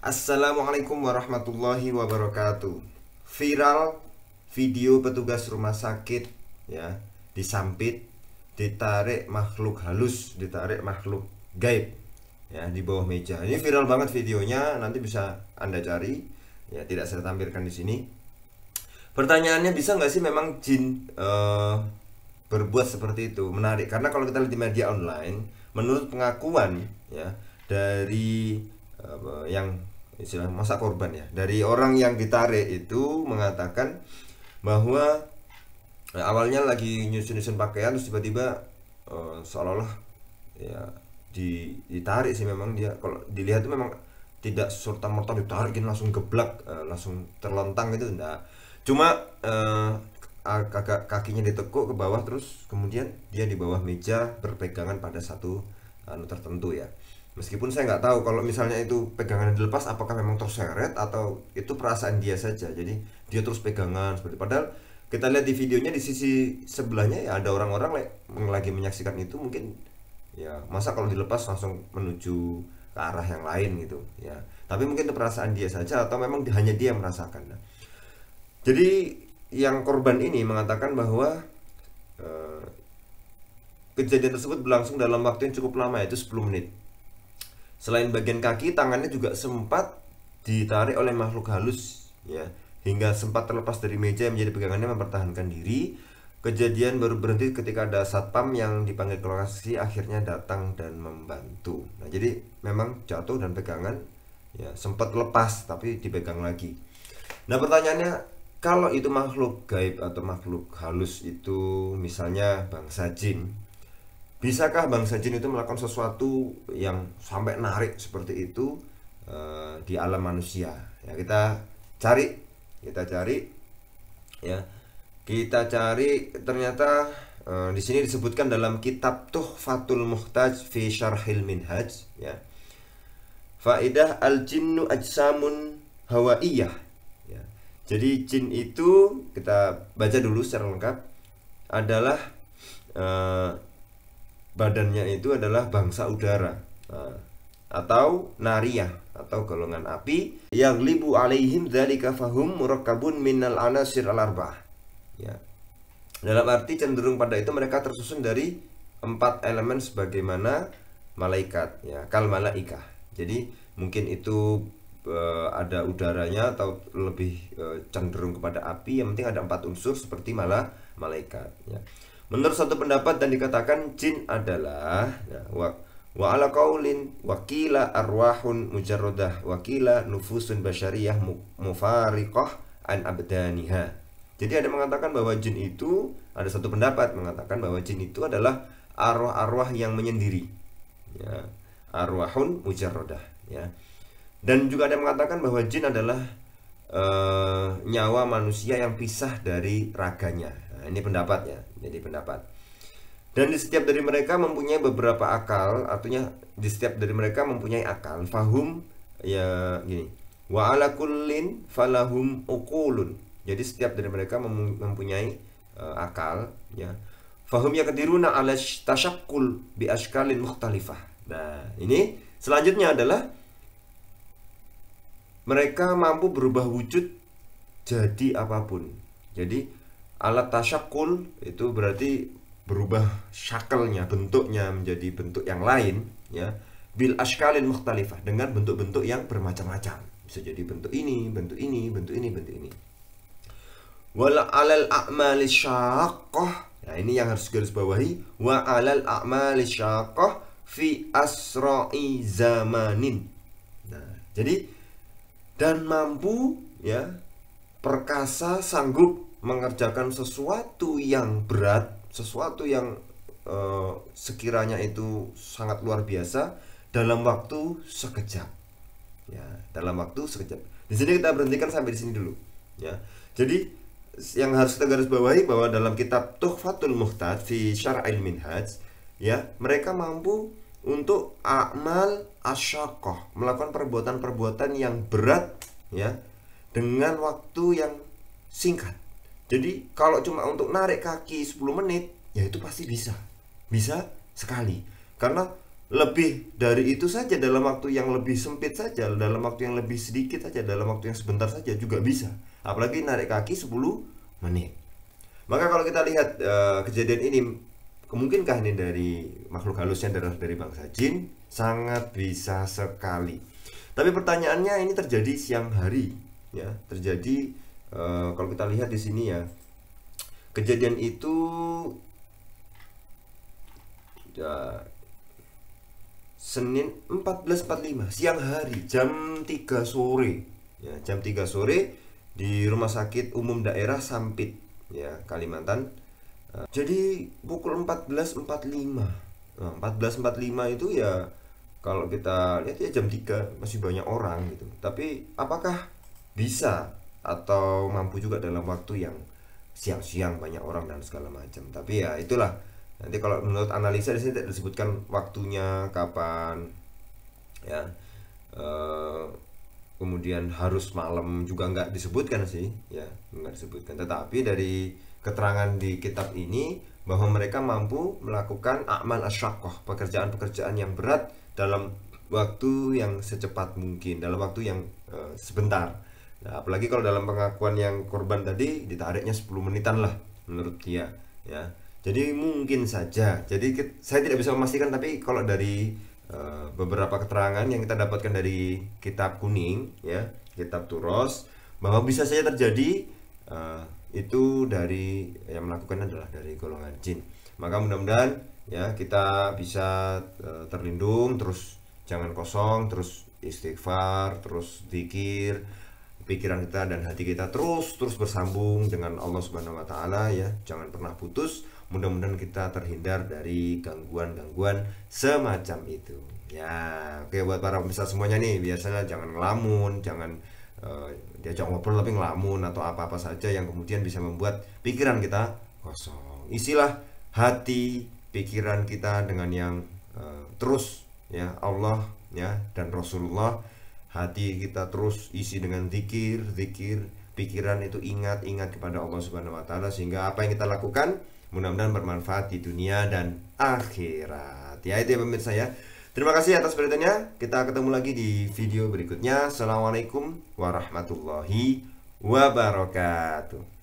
Assalamualaikum warahmatullahi wabarakatuh. Viral video petugas rumah sakit ya disampit ditarik makhluk halus, ditarik makhluk gaib ya di bawah meja. Ini viral banget videonya, nanti bisa Anda cari. Ya, tidak saya tampilkan di sini. Pertanyaannya bisa nggak sih memang jin uh, berbuat seperti itu? Menarik karena kalau kita lihat di media online, menurut pengakuan ya dari eh, yang istilah masa korban ya dari orang yang ditarik itu mengatakan bahwa nah, awalnya lagi nyusun-nyusun pakaian terus tiba-tiba uh, seolah-olah ya di, ditarik sih memang dia kalau dilihat itu memang tidak serta merta ditarikin langsung geblak uh, langsung terlentang gitu enggak cuma uh, kakinya ditekuk ke bawah terus kemudian dia di bawah meja berpegangan pada satu anu tertentu ya meskipun saya nggak tahu kalau misalnya itu pegangan dilepas apakah memang terseret atau itu perasaan dia saja jadi dia terus pegangan seperti padahal kita lihat di videonya di sisi sebelahnya ya ada orang-orang lagi menyaksikan itu mungkin ya masa kalau dilepas langsung menuju ke arah yang lain gitu ya tapi mungkin itu perasaan dia saja atau memang hanya dia merasakan nah, jadi yang korban ini mengatakan bahwa Kejadian tersebut berlangsung dalam waktu yang cukup lama yaitu 10 menit. Selain bagian kaki, tangannya juga sempat ditarik oleh makhluk halus ya, hingga sempat terlepas dari meja yang menjadi pegangannya mempertahankan diri. Kejadian baru berhenti ketika ada satpam yang dipanggil ke lokasi akhirnya datang dan membantu. Nah, jadi memang jatuh dan pegangan ya sempat lepas tapi dipegang lagi. Nah, pertanyaannya kalau itu makhluk gaib atau makhluk halus itu misalnya bangsa jin bisakah bangsa jin itu melakukan sesuatu yang sampai narik seperti itu uh, di alam manusia ya kita cari kita cari ya kita cari ternyata uh, di sini disebutkan dalam kitab tuh Tuhfatul Muhtaj fi Syarhil Minhaj ya faidah al jinnu ajsamun hawaiyah ya. jadi jin itu kita baca dulu secara lengkap adalah eh, badannya itu adalah bangsa udara nah, atau nariyah atau golongan api yang libu alaihim dzalika fahum murakkabun minal anasir al arba'ah ya dalam arti cenderung pada itu mereka tersusun dari empat elemen sebagaimana malaikat ya kal malaikah jadi mungkin itu e, ada udaranya atau lebih e, cenderung kepada api yang penting ada empat unsur seperti malah malaikat ya Menurut satu pendapat dan dikatakan jin adalah ya, wa, ala qaulin wakila arwahun mujarrodah wakila nufusun basyariyah mufariqah an abdaniha. Jadi ada mengatakan bahwa jin itu ada satu pendapat mengatakan bahwa jin itu adalah arwah-arwah yang menyendiri. Ya, arwahun mujarrodah ya. Dan juga ada mengatakan bahwa jin adalah uh, nyawa manusia yang pisah dari raganya ini pendapat ya jadi pendapat dan di setiap dari mereka mempunyai beberapa akal artinya di setiap dari mereka mempunyai akal fahum ya gini wa ala kullin falahum ukulun. jadi setiap dari mereka mempunyai uh, akal ya fahum ya yakdiruna ala tashakkul bi ashkalin mukhtalifah nah ini selanjutnya adalah mereka mampu berubah wujud jadi apapun. Jadi alat tasyakul itu berarti berubah syakalnya bentuknya menjadi bentuk yang lain ya bil ashkalin muhtalifah dengan bentuk-bentuk yang bermacam-macam bisa jadi bentuk ini bentuk ini bentuk ini bentuk ini wal alal a'mal syaqqah nah ya, ini yang harus garis bawahi wa alal a'mal syaqqah fi asra'i zamanin nah jadi dan mampu ya perkasa sanggup mengerjakan sesuatu yang berat, sesuatu yang eh, sekiranya itu sangat luar biasa dalam waktu sekejap. Ya, dalam waktu sekejap. Di sini kita berhentikan sampai di sini dulu. Ya. Jadi yang harus kita garis bawahi bahwa dalam kitab Tuhfatul Muhtad fi Syar'il Minhaj, ya, mereka mampu untuk amal asyakoh melakukan perbuatan-perbuatan yang berat ya dengan waktu yang singkat jadi kalau cuma untuk narik kaki 10 menit, ya itu pasti bisa. Bisa sekali. Karena lebih dari itu saja dalam waktu yang lebih sempit saja, dalam waktu yang lebih sedikit saja, dalam waktu yang sebentar saja juga bisa. Apalagi narik kaki 10 menit. Maka kalau kita lihat uh, kejadian ini, kemungkinkah ini dari makhluk halusnya adalah dari bangsa jin? Sangat bisa sekali. Tapi pertanyaannya ini terjadi siang hari, ya, terjadi Eh, kalau kita lihat di sini ya kejadian itu ya, Senin 14.45 siang hari jam 3 sore ya jam 3 sore di Rumah Sakit Umum Daerah Sampit ya Kalimantan uh, jadi pukul 14.45 nah, 14.45 itu ya kalau kita lihat ya jam 3 masih banyak orang gitu tapi apakah bisa atau mampu juga dalam waktu yang siang-siang banyak orang dan segala macam tapi ya itulah nanti kalau menurut analisa di sini tidak disebutkan waktunya kapan ya e, kemudian harus malam juga nggak disebutkan sih ya nggak disebutkan tetapi dari keterangan di kitab ini bahwa mereka mampu melakukan amal asyakoh pekerjaan-pekerjaan yang berat dalam waktu yang secepat mungkin dalam waktu yang e, sebentar Nah, apalagi kalau dalam pengakuan yang korban tadi ditariknya 10 menitan lah menurut dia ya. Jadi mungkin saja. Jadi saya tidak bisa memastikan tapi kalau dari uh, beberapa keterangan yang kita dapatkan dari kitab kuning ya, kitab Turos bahwa bisa saja terjadi uh, itu dari yang melakukan adalah dari golongan jin. Maka mudah-mudahan ya kita bisa uh, terlindung terus jangan kosong terus istighfar terus zikir pikiran kita dan hati kita terus terus bersambung dengan Allah Subhanahu wa taala ya. Jangan pernah putus. Mudah-mudahan kita terhindar dari gangguan-gangguan semacam itu. Ya, oke buat para pemirsa semuanya nih, biasanya jangan ngelamun, jangan uh, diajak ngobrol tapi ngelamun atau apa-apa saja yang kemudian bisa membuat pikiran kita kosong. Isilah hati pikiran kita dengan yang uh, terus ya Allah ya dan Rasulullah hati kita terus isi dengan zikir, zikir, pikiran itu ingat-ingat kepada Allah Subhanahu wa taala sehingga apa yang kita lakukan mudah-mudahan bermanfaat di dunia dan akhirat. Ya itu ya pemirsa ya. Terima kasih atas perhatiannya. Kita ketemu lagi di video berikutnya. Assalamualaikum warahmatullahi wabarakatuh.